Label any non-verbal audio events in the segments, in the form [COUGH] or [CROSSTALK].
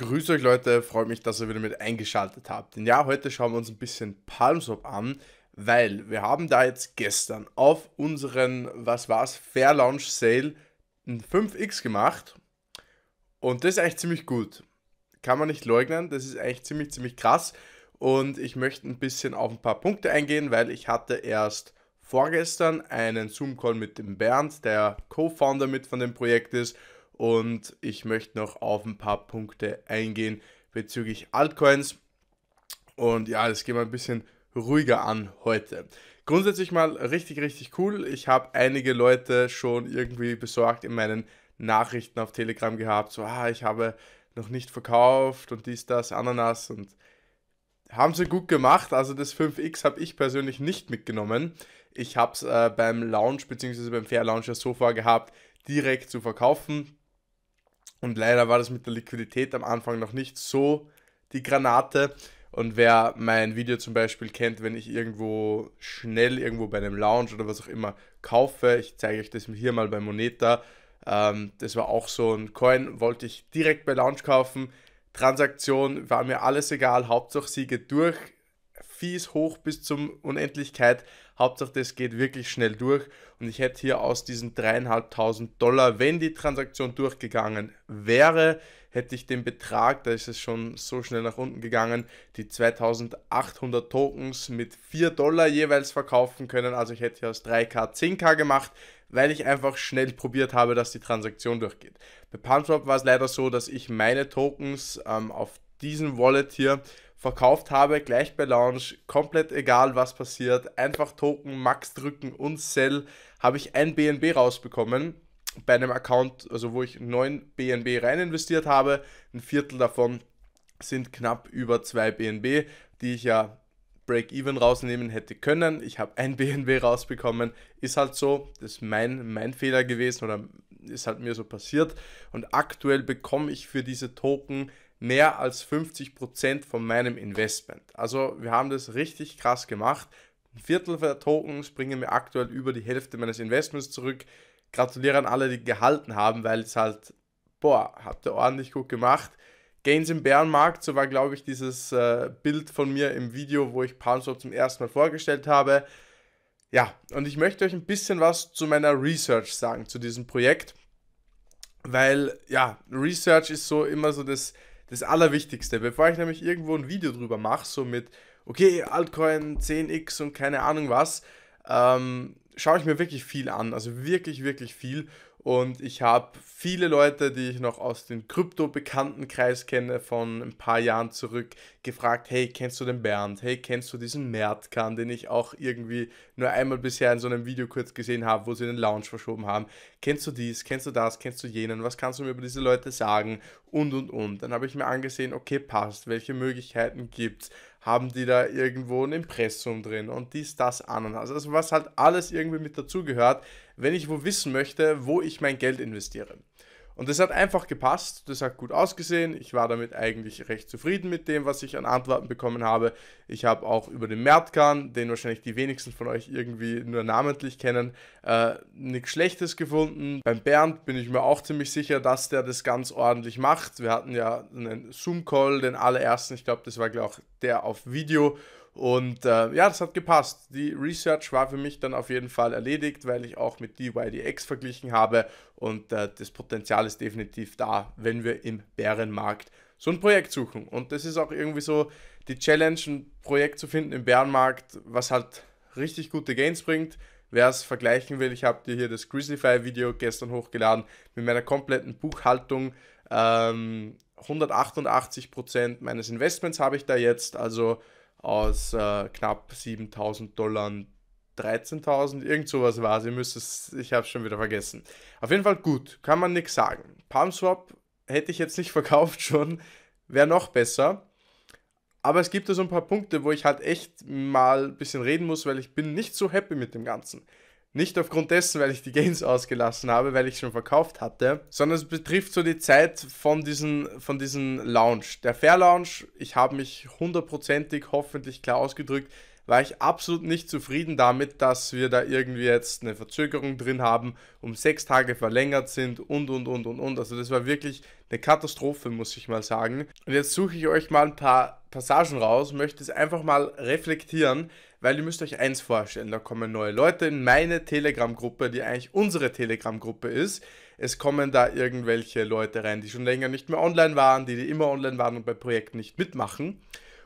Grüß euch Leute, freut mich, dass ihr wieder mit eingeschaltet habt. Denn ja, heute schauen wir uns ein bisschen Palmsop an, weil wir haben da jetzt gestern auf unseren, was war's, Fair Launch Sale ein 5x gemacht. Und das ist eigentlich ziemlich gut. Kann man nicht leugnen, das ist eigentlich ziemlich, ziemlich krass. Und ich möchte ein bisschen auf ein paar Punkte eingehen, weil ich hatte erst vorgestern einen Zoom-Call mit dem Bernd, der Co-Founder mit von dem Projekt ist und ich möchte noch auf ein paar Punkte eingehen bezüglich Altcoins. Und ja, das gehen wir ein bisschen ruhiger an heute. Grundsätzlich mal richtig, richtig cool. Ich habe einige Leute schon irgendwie besorgt in meinen Nachrichten auf Telegram gehabt. So, ah, ich habe noch nicht verkauft und dies, das, Ananas und haben sie gut gemacht. Also das 5X habe ich persönlich nicht mitgenommen. Ich habe es äh, beim Launch bzw. beim Fair Launcher so vorgehabt, direkt zu verkaufen. Und leider war das mit der Liquidität am Anfang noch nicht so die Granate. Und wer mein Video zum Beispiel kennt, wenn ich irgendwo schnell irgendwo bei einem Lounge oder was auch immer kaufe, ich zeige euch das hier mal bei Moneta. Ähm, das war auch so ein Coin, wollte ich direkt bei Lounge kaufen. Transaktion war mir alles egal, Hauptsache sie geht durch, fies hoch bis zum Unendlichkeit, Hauptsache das geht wirklich schnell durch und ich hätte hier aus diesen 3.500 Dollar, wenn die Transaktion durchgegangen wäre, hätte ich den Betrag, da ist es schon so schnell nach unten gegangen, die 2800 Tokens mit 4 Dollar jeweils verkaufen können. Also ich hätte hier aus 3K 10K gemacht, weil ich einfach schnell probiert habe, dass die Transaktion durchgeht. Bei PanSwap war es leider so, dass ich meine Tokens ähm, auf diesen Wallet hier verkauft habe, gleich bei Launch, komplett egal was passiert, einfach Token, Max drücken und Sell, habe ich ein BNB rausbekommen bei einem Account, also wo ich 9 BNB rein investiert habe. Ein Viertel davon sind knapp über 2 BNB, die ich ja Break-Even rausnehmen hätte können. Ich habe ein BNB [LAUGHS] rausbekommen. Ist halt so, das ist mein, mein Fehler gewesen oder ist halt mir so passiert. Und aktuell bekomme ich für diese Token mehr als 50% von meinem Investment. Also wir haben das richtig krass gemacht. Ein Viertel der Tokens bringen mir aktuell über die Hälfte meines Investments zurück. Gratuliere an alle, die gehalten haben, weil es halt, boah, habt ihr ordentlich gut gemacht. Gains im Bärenmarkt, so war glaube ich dieses äh, Bild von mir im Video, wo ich Palmstop zum ersten Mal vorgestellt habe. Ja, und ich möchte euch ein bisschen was zu meiner Research sagen, zu diesem Projekt. Weil, ja, Research ist so immer so das das Allerwichtigste. Bevor ich nämlich irgendwo ein Video drüber mache, so mit, okay, Altcoin 10x und keine Ahnung was, ähm, schaue ich mir wirklich viel an. Also wirklich, wirklich viel. Und ich habe viele Leute, die ich noch aus dem Krypto-Bekanntenkreis kenne, von ein paar Jahren zurück, gefragt, hey, kennst du den Bernd? Hey, kennst du diesen Mertkan, den ich auch irgendwie nur einmal bisher in so einem Video kurz gesehen habe, wo sie den Lounge verschoben haben? Kennst du dies? Kennst du das? Kennst du jenen? Was kannst du mir über diese Leute sagen? Und, und, und. Dann habe ich mir angesehen, okay, passt. Welche Möglichkeiten gibt es? haben die da irgendwo ein Impressum drin und dies, das, anderen. Also was halt alles irgendwie mit dazugehört, wenn ich wo wissen möchte, wo ich mein Geld investiere. Und das hat einfach gepasst, das hat gut ausgesehen. Ich war damit eigentlich recht zufrieden mit dem, was ich an Antworten bekommen habe. Ich habe auch über den Mertkan, den wahrscheinlich die wenigsten von euch irgendwie nur namentlich kennen, äh, nichts Schlechtes gefunden. Beim Bernd bin ich mir auch ziemlich sicher, dass der das ganz ordentlich macht. Wir hatten ja einen Zoom-Call, den allerersten, ich glaube, das war auch der auf Video. Und äh, ja, das hat gepasst. Die Research war für mich dann auf jeden Fall erledigt, weil ich auch mit DYDX verglichen habe. Und äh, das Potenzial ist definitiv da, wenn wir im Bärenmarkt so ein Projekt suchen. Und das ist auch irgendwie so die Challenge, ein Projekt zu finden im Bärenmarkt, was halt richtig gute Gains bringt. Wer es vergleichen will, ich habe dir hier das Grizzlyfy-Video gestern hochgeladen mit meiner kompletten Buchhaltung. Ähm, 188% meines Investments habe ich da jetzt, also aus äh, knapp 7000 Dollar 13.000, irgend sowas war es. Ihr ich habe es schon wieder vergessen. Auf jeden Fall gut, kann man nichts sagen. Palm Swap hätte ich jetzt nicht [LAUGHS] verkauft schon, wäre noch besser. Aber es gibt da so ein paar Punkte, wo ich halt echt mal ein bisschen reden muss, weil ich bin nicht so happy mit dem Ganzen. Nicht aufgrund dessen, weil ich die Gains ausgelassen habe, weil ich schon verkauft hatte, sondern es betrifft so die Zeit von diesem von diesen Launch. Der Fair Launch, ich habe mich hundertprozentig hoffentlich klar ausgedrückt, war ich absolut nicht zufrieden damit, dass wir da irgendwie jetzt eine Verzögerung drin haben, um sechs Tage verlängert sind und und und und und. Also das war wirklich eine Katastrophe, muss ich mal sagen. Und jetzt suche ich euch mal ein paar Passagen raus, möchte es einfach mal reflektieren, weil ihr müsst euch eins vorstellen, da kommen neue Leute in meine Telegram-Gruppe, die eigentlich unsere Telegram-Gruppe ist. Es kommen da irgendwelche Leute rein, die schon länger nicht mehr online waren, die, die immer online waren und bei Projekten nicht mitmachen.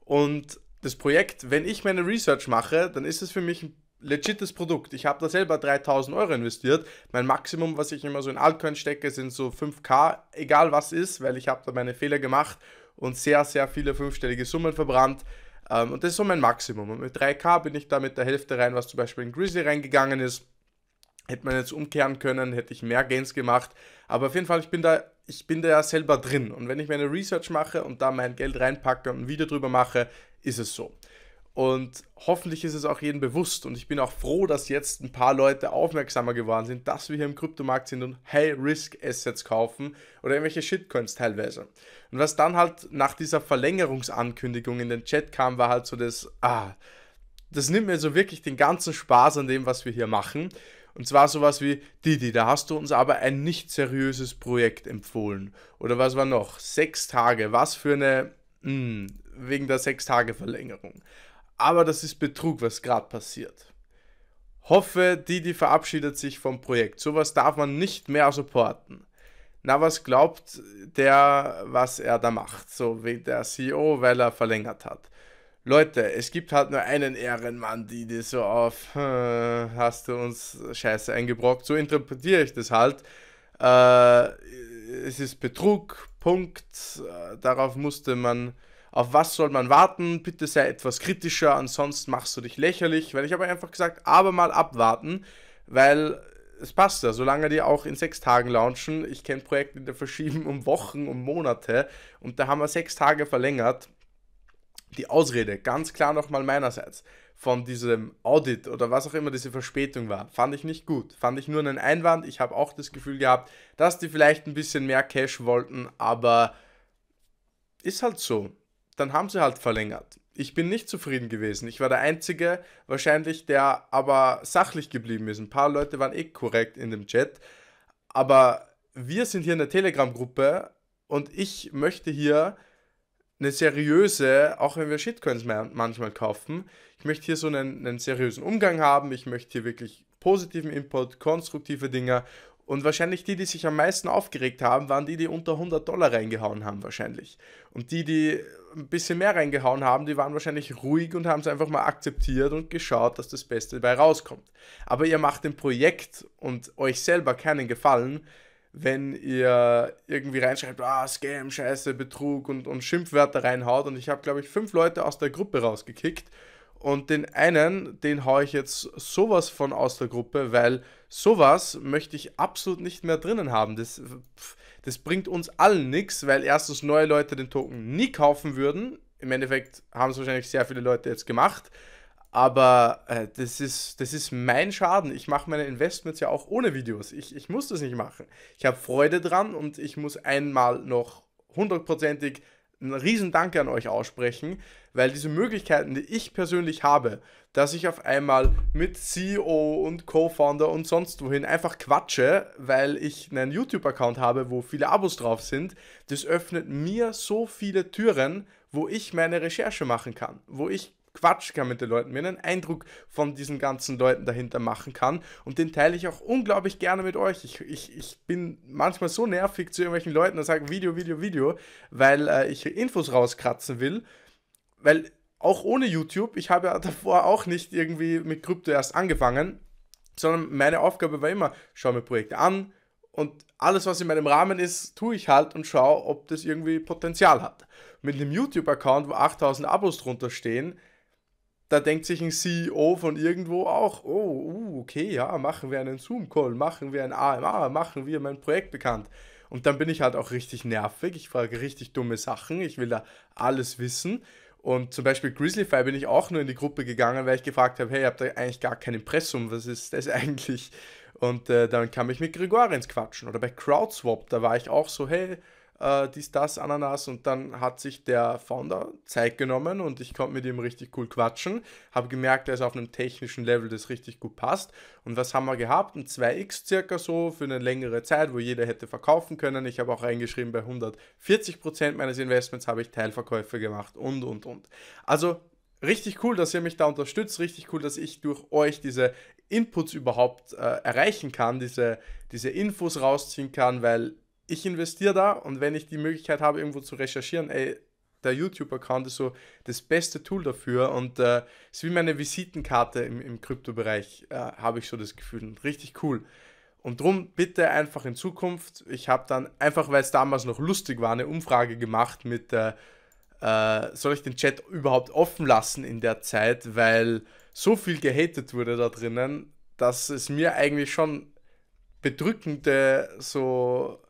Und das Projekt, wenn ich meine Research mache, dann ist es für mich ein legites Produkt. Ich habe da selber 3000 Euro investiert. Mein Maximum, was ich immer so in Altcoins stecke, sind so 5k, egal was ist, weil ich habe da meine Fehler gemacht und sehr, sehr viele fünfstellige Summen verbrannt. Ähm, und das ist so mein Maximum. Und mit 3K bin ich da mit der Hälfte rein, was zum Beispiel in Grizzly reingegangen ist. Hätte man jetzt umkehren können, hätte ich mehr Gains gemacht. Aber auf jeden Fall, ich bin da, ich bin da ja selber drin. Und wenn ich meine Research mache und da mein Geld reinpacke und ein Video drüber mache, ist es so. Und hoffentlich ist es auch jedem bewusst. Und ich bin auch froh, dass jetzt ein paar Leute aufmerksamer geworden sind, dass wir hier im Kryptomarkt sind und High-Risk-Assets kaufen oder irgendwelche Shitcoins teilweise. Und was dann halt nach dieser Verlängerungsankündigung in den Chat kam, war halt so das, ah, das nimmt mir so wirklich den ganzen Spaß an dem, was wir hier machen. Und zwar sowas wie, Didi, da hast du uns aber ein nicht seriöses Projekt empfohlen. Oder was war noch? Sechs Tage, was für eine, mh, hm, wegen der Sechs-Tage-Verlängerung aber das ist Betrug, was gerade passiert. Hoffe, Didi verabschiedet sich vom Projekt. Sowas darf man nicht mehr supporten. Na, was glaubt der, was er da macht? So wie der CEO, weil er verlängert hat. Leute, es gibt halt nur einen Ehrenmann, die die so auf, äh, hast du uns Scheiße eingebrockt. So interpretiere ich das halt. Äh, es ist Betrug, Punkt. Äh, darauf musste man auf was soll man warten, bitte sei etwas kritischer, ansonsten machst du dich lächerlich, weil ich habe einfach gesagt, aber mal abwarten, weil es passt ja, solange die auch in sechs Tagen launchen, ich kenne Projekte, die verschieben um Wochen, um Monate und da haben wir sechs Tage verlängert. Die Ausrede, ganz klar nochmal meinerseits, von diesem Audit oder was auch immer diese Verspätung war, fand ich nicht gut. Fand ich nur einen Einwand. Ich habe auch das Gefühl gehabt, dass die vielleicht ein bisschen mehr Cash wollten, aber ist halt so dann haben sie halt verlängert. Ich bin nicht zufrieden gewesen. Ich war der Einzige, wahrscheinlich, der aber sachlich geblieben ist. Ein paar Leute waren eh korrekt in dem Chat. Aber wir sind hier in der Telegram-Gruppe und ich möchte hier eine seriöse, auch wenn wir Shitcoins manchmal kaufen, ich möchte hier so einen, einen seriösen Umgang haben. Ich möchte hier wirklich positiven Input, konstruktive Dinge und wahrscheinlich die, die sich am meisten aufgeregt haben, waren die, die unter 100 Dollar reingehauen haben, wahrscheinlich. Und die, die ein bisschen mehr reingehauen haben, die waren wahrscheinlich ruhig und haben es einfach mal akzeptiert und geschaut, dass das Beste dabei rauskommt. Aber ihr macht dem Projekt und euch selber keinen Gefallen, wenn ihr irgendwie reinschreibt, ah, Scam, Scheiße, Betrug und, und Schimpfwörter reinhaut. Und ich habe, glaube ich, fünf Leute aus der Gruppe rausgekickt und den einen, den haue ich jetzt sowas von aus der Gruppe, weil sowas möchte ich absolut nicht mehr drinnen haben. Das, das bringt uns allen nichts, weil erstens neue Leute den Token nie kaufen würden. Im Endeffekt haben es wahrscheinlich sehr viele Leute jetzt gemacht. Aber äh, das, ist, das ist mein Schaden. Ich mache meine Investments ja auch ohne Videos. Ich, ich muss das nicht machen. Ich habe Freude dran und ich muss einmal noch hundertprozentig einen riesen Dank an euch aussprechen, weil diese Möglichkeiten, die ich persönlich habe, dass ich auf einmal mit CEO und Co-Founder und sonst wohin einfach quatsche, weil ich einen YouTube-Account habe, wo viele Abos drauf sind, das öffnet mir so viele Türen, wo ich meine Recherche machen kann, wo ich Quatsch kann mit den Leuten, mir einen Eindruck von diesen ganzen Leuten dahinter machen kann. Und den teile ich auch unglaublich gerne mit euch. Ich, ich, ich bin manchmal so nervig zu irgendwelchen Leuten und sage Video, Video, Video, weil äh, ich Infos rauskratzen will. Weil auch ohne YouTube, ich habe ja davor auch nicht irgendwie mit Krypto erst angefangen, sondern meine Aufgabe war immer, schau mir Projekte an und alles, was in meinem Rahmen ist, tue ich halt und schaue, ob das irgendwie Potenzial hat. Mit einem YouTube-Account, wo 8000 Abos drunter stehen, da denkt sich ein CEO von irgendwo auch, oh, uh, okay, ja, machen wir einen Zoom-Call, machen wir ein AMA, machen wir mein Projekt bekannt. Und dann bin ich halt auch richtig nervig, ich frage richtig dumme Sachen, ich will da alles wissen. Und zum Beispiel Grizzlyfy bin ich auch nur in die Gruppe gegangen, weil ich gefragt habe, hey, habt ihr eigentlich gar kein Impressum, was ist das [LAUGHS] eigentlich? Und äh, dann kam ich mit Gregor Quatschen. Oder bei Crowdswap, da war ich auch so, hey, äh, dies, das, Ananas. Und dann hat sich der Founder Zeit genommen und ich konnte mit ihm richtig cool quatschen. Habe gemerkt, er ist auf einem technischen Level, das richtig gut passt. Und was haben wir gehabt? Ein 2x circa so für eine längere Zeit, wo jeder hätte verkaufen können. Ich habe auch reingeschrieben, bei 140% meines Investments habe ich Teilverkäufe gemacht und, und, und. Also richtig cool, dass ihr mich da unterstützt, richtig cool, dass ich durch euch diese Inputs überhaupt äh, erreichen kann, diese, diese Infos rausziehen kann, weil ich investiere da und wenn ich die Möglichkeit habe, irgendwo zu recherchieren, ey, der YouTube-Account ist so das beste Tool dafür und äh, ist wie meine Visitenkarte im, im Kryptobereich, äh, habe ich so das Gefühl. richtig cool. Und drum bitte einfach in Zukunft, ich habe dann einfach, weil es damals noch lustig war, eine Umfrage gemacht mit, äh, äh, soll ich den Chat überhaupt offen lassen in der Zeit, weil so viel gehatet wurde da drinnen, dass es mir eigentlich schon bedrückende so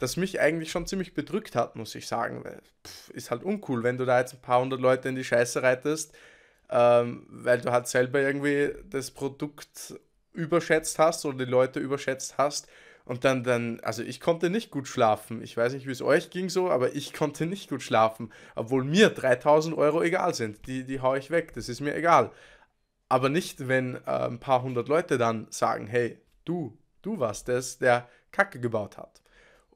das mich eigentlich schon ziemlich bedrückt hat, muss ich sagen. Pff, ist halt uncool, wenn du da jetzt ein paar hundert Leute in die Scheiße reitest, ähm, weil du halt selber irgendwie das Produkt überschätzt hast oder die Leute überschätzt hast. Und dann, dann, also ich konnte nicht gut schlafen. Ich weiß nicht, wie es euch ging so, aber ich [LAUGHS] konnte nicht gut schlafen. Obwohl mir 3000 Euro egal sind. Die, die hau ich weg, das ist mir egal. Aber nicht, wenn äh, ein paar hundert Leute dann sagen, hey, du, du warst es, der Kacke gebaut hat.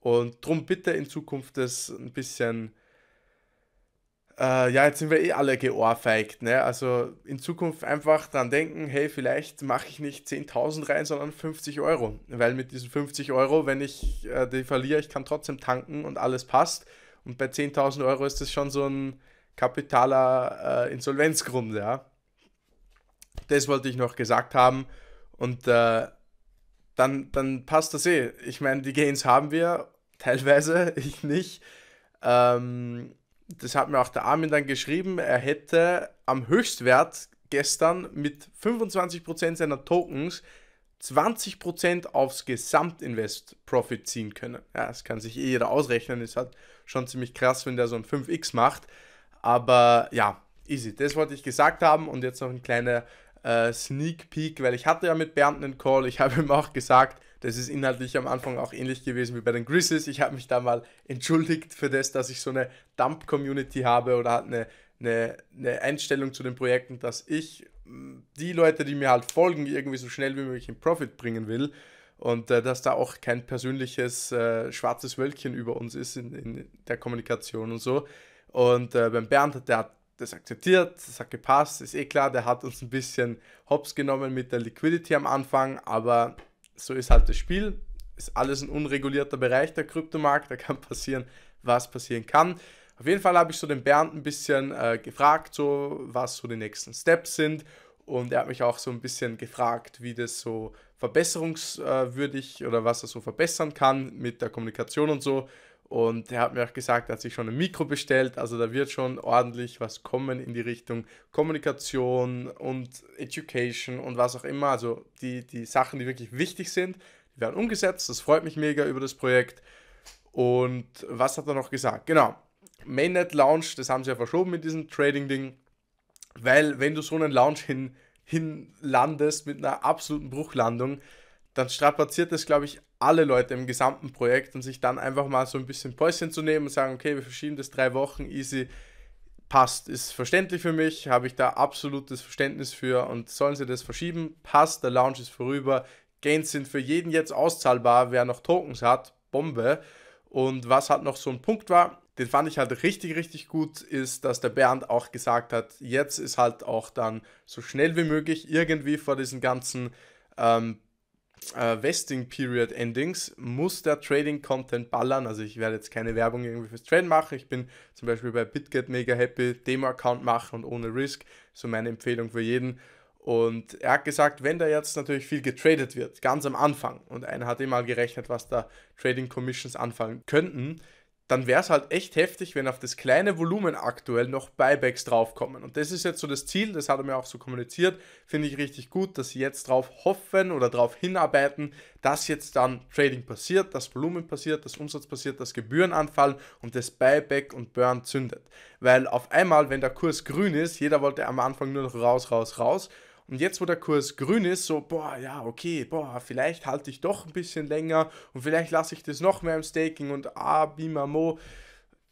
Und drum bitte in Zukunft das ein bisschen. Äh, ja, jetzt sind wir eh alle geohrfeigt. Ne? Also in Zukunft einfach dran denken: hey, vielleicht mache ich nicht 10.000 rein, sondern 50 Euro. Weil mit diesen 50 Euro, wenn ich äh, die verliere, ich kann trotzdem tanken und alles passt. Und bei 10.000 Euro ist das schon so ein kapitaler äh, Insolvenzgrund. Ja? Das wollte ich noch gesagt haben. Und äh, dann, dann passt das eh. Ich meine, die Gains haben wir teilweise, [LAUGHS] ich nicht. Ähm, das hat mir auch der Armin dann geschrieben, er hätte am Höchstwert gestern mit 25% seiner Tokens 20% aufs Gesamtinvest Profit ziehen können. Ja, das kann sich eh jeder ausrechnen. Ist halt schon ziemlich krass, wenn der so ein 5x macht. Aber ja, easy. Das wollte ich gesagt haben und jetzt noch ein kleiner äh, Sneak Peek, weil ich hatte ja mit Bernd einen Call. Ich [LAUGHS] habe ihm auch gesagt, das ist inhaltlich am Anfang auch ähnlich gewesen wie bei den Grizzlies. Ich habe mich da mal entschuldigt für das, dass ich so eine Dump-Community habe oder halt eine, eine, eine Einstellung zu den Projekten, dass ich hm, die Leute, die mir halt folgen, irgendwie so schnell wie möglich in Profit bringen will. Und äh, dass da auch kein persönliches äh, schwarzes Wölkchen über uns ist in, in der Kommunikation und so. Und äh, beim Bernd, der hat das akzeptiert, das hat gepasst, ist eh klar, der hat uns ein bisschen hops genommen mit der Liquidity am Anfang, aber so ist halt das Spiel. Ist alles ein unregulierter Bereich, der Kryptomarkt. Da kann passieren, was passieren kann. Auf jeden Fall habe ich so den Bernd ein bisschen äh, gefragt, so, was so die nächsten Steps sind. Und er hat mich auch so ein bisschen gefragt, wie das so verbesserungswürdig äh, oder was er so verbessern kann mit der Kommunikation und so. Und er hat mir auch gesagt, er hat sich schon ein Mikro bestellt. Also da wird schon ordentlich was kommen in die Richtung Kommunikation und Education und was auch immer. Also die, die Sachen, die wirklich wichtig sind, die werden umgesetzt. Das freut mich mega über das Projekt. Und was hat er noch gesagt? Genau. Mainnet Launch, das haben sie ja verschoben mit diesem Trading-Ding. Weil wenn du so einen Launch hin, hin landest mit einer absoluten Bruchlandung, dann strapaziert das, glaube ich, alle Leute im gesamten Projekt und sich dann einfach mal so ein bisschen Päuschen zu nehmen und sagen, okay, wir verschieben das drei Wochen, easy, passt, ist verständlich für mich, habe ich da absolutes Verständnis für und sollen sie das verschieben, passt, der Launch ist vorüber, Gains sind für jeden jetzt auszahlbar, wer noch Tokens hat, Bombe. Und was halt noch so ein Punkt war, den fand ich halt richtig, richtig gut, ist, dass der Bernd auch gesagt hat, jetzt ist halt auch dann so schnell wie möglich irgendwie vor diesen ganzen ähm, äh, Vesting Period Endings muss der Trading Content ballern. Also ich werde jetzt keine Werbung irgendwie fürs Trading machen. Ich bin zum Beispiel bei BitGet mega happy, Demo-Account machen und ohne Risk. So meine Empfehlung für jeden. Und er hat gesagt, wenn da jetzt natürlich viel getradet wird, ganz am Anfang, und einer hat mal gerechnet, was da Trading Commissions anfangen könnten, dann wäre es halt echt heftig, wenn auf das kleine Volumen aktuell noch Buybacks draufkommen. Und das ist jetzt so das Ziel, das hat er mir auch so kommuniziert. Finde ich richtig gut, dass sie jetzt darauf hoffen oder darauf hinarbeiten, dass jetzt dann Trading passiert, dass Volumen passiert, dass Umsatz passiert, dass Gebühren anfallen und das Buyback und Burn zündet. Weil auf einmal, wenn der Kurs grün ist, jeder wollte am Anfang nur noch raus, raus, raus. Und jetzt, wo der Kurs grün ist, so, boah, ja, okay, boah, vielleicht halte ich doch ein bisschen länger und vielleicht lasse ich das noch mehr im Staking und ah, bimamo.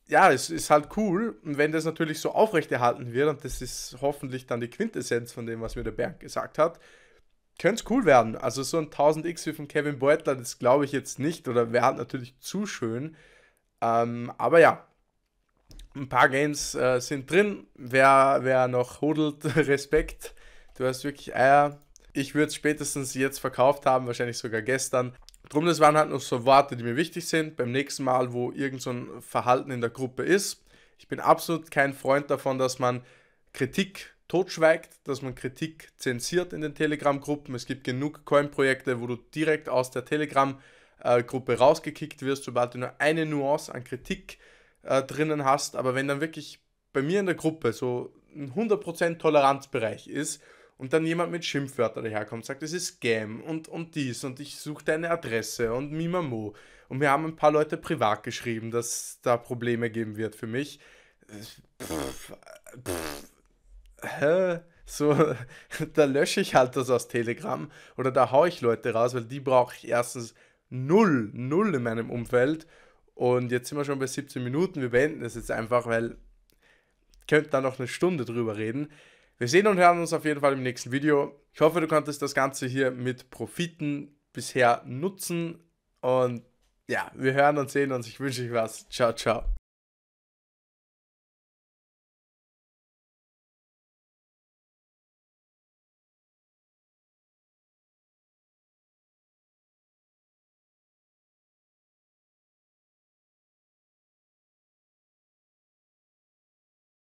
Ja, es ist halt cool. Und wenn das natürlich so aufrechterhalten wird, und das ist hoffentlich dann die Quintessenz von dem, was mir der Berg gesagt hat, könnte es cool werden. Also so ein 1000x wie von Kevin Beutler, das glaube ich jetzt nicht oder wäre halt natürlich zu schön. Ähm, aber ja, ein paar Games äh, sind drin. Wer, wer noch hodelt, [LAUGHS] Respekt. Du hast wirklich Eier. Ah ich würde es spätestens jetzt verkauft haben, wahrscheinlich sogar gestern. Drum, das waren halt noch so Worte, die mir wichtig sind. Beim nächsten Mal, wo irgend so ein Verhalten in der Gruppe ist. Ich bin absolut kein Freund davon, dass man Kritik totschweigt, dass man Kritik zensiert in den Telegram-Gruppen. Es gibt genug Coin-Projekte, wo du direkt aus der Telegram-Gruppe rausgekickt wirst, sobald du nur eine Nuance an Kritik äh, drinnen hast. Aber wenn dann wirklich bei mir in der Gruppe so ein 100% Toleranzbereich ist, und dann jemand mit Schimpfwörtern daherkommt, sagt, es ist Scam und, und dies und ich suche deine Adresse und Mimamo. Und mir haben ein paar Leute privat geschrieben, dass da Probleme geben wird für mich. Pff, pff, hä? So, [LAUGHS] da lösche ich halt das aus Telegram oder da haue ich Leute raus, weil die brauche ich erstens null, null in meinem Umfeld. Und jetzt sind wir schon bei 17 Minuten. Wir beenden es jetzt einfach, weil könnt da noch eine Stunde drüber reden. Wir sehen und hören uns auf jeden Fall im nächsten Video. Ich hoffe, du konntest das Ganze hier mit Profiten bisher nutzen. Und ja, wir hören und sehen uns. Ich wünsche euch was. Ciao, ciao.